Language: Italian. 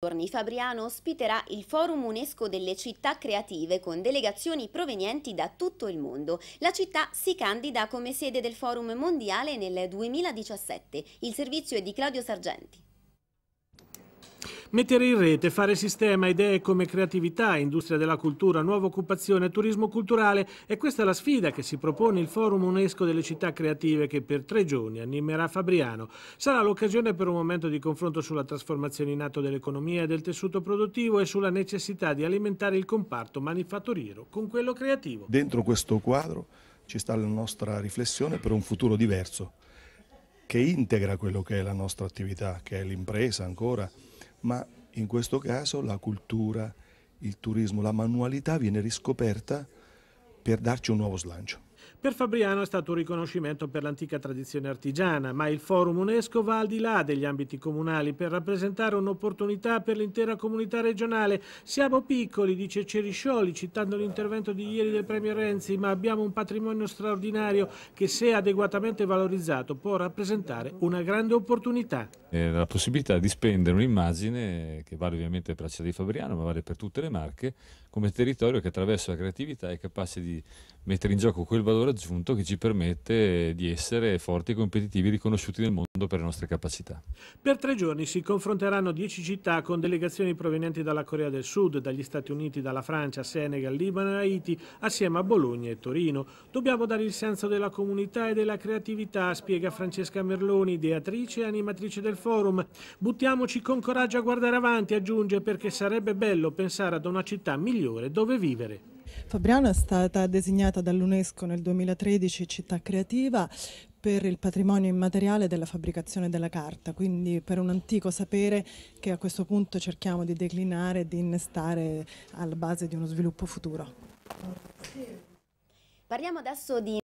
giorni Fabriano ospiterà il Forum UNESCO delle città creative con delegazioni provenienti da tutto il mondo. La città si candida come sede del Forum mondiale nel 2017. Il servizio è di Claudio Sargenti. Mettere in rete, fare sistema, idee come creatività, industria della cultura, nuova occupazione, turismo culturale, è questa la sfida che si propone il Forum UNESCO delle città creative che per tre giorni animerà Fabriano. Sarà l'occasione per un momento di confronto sulla trasformazione in atto dell'economia e del tessuto produttivo e sulla necessità di alimentare il comparto manifatturiero con quello creativo. Dentro questo quadro ci sta la nostra riflessione per un futuro diverso che integra quello che è la nostra attività, che è l'impresa ancora, ma in questo caso la cultura, il turismo, la manualità viene riscoperta per darci un nuovo slancio. Per Fabriano è stato un riconoscimento per l'antica tradizione artigiana, ma il forum UNESCO va al di là degli ambiti comunali per rappresentare un'opportunità per l'intera comunità regionale. Siamo piccoli, dice Ceriscioli, citando l'intervento di ieri del Premier Renzi, ma abbiamo un patrimonio straordinario che se adeguatamente valorizzato può rappresentare una grande opportunità. Eh, la possibilità di spendere un'immagine che vale ovviamente per la città di Fabriano, ma vale per tutte le Marche, come territorio che attraverso la creatività è capace di mettere in gioco quel valore valore aggiunto che ci permette di essere forti e competitivi riconosciuti nel mondo per le nostre capacità. Per tre giorni si confronteranno dieci città con delegazioni provenienti dalla Corea del Sud, dagli Stati Uniti, dalla Francia, Senegal, Libano e Haiti, assieme a Bologna e Torino. Dobbiamo dare il senso della comunità e della creatività, spiega Francesca Merloni, ideatrice e animatrice del forum. Buttiamoci con coraggio a guardare avanti, aggiunge, perché sarebbe bello pensare ad una città migliore dove vivere. Fabriana è stata designata dall'UNESCO nel 2013 città creativa per il patrimonio immateriale della fabbricazione della carta, quindi per un antico sapere che a questo punto cerchiamo di declinare e di innestare alla base di uno sviluppo futuro. Parliamo adesso di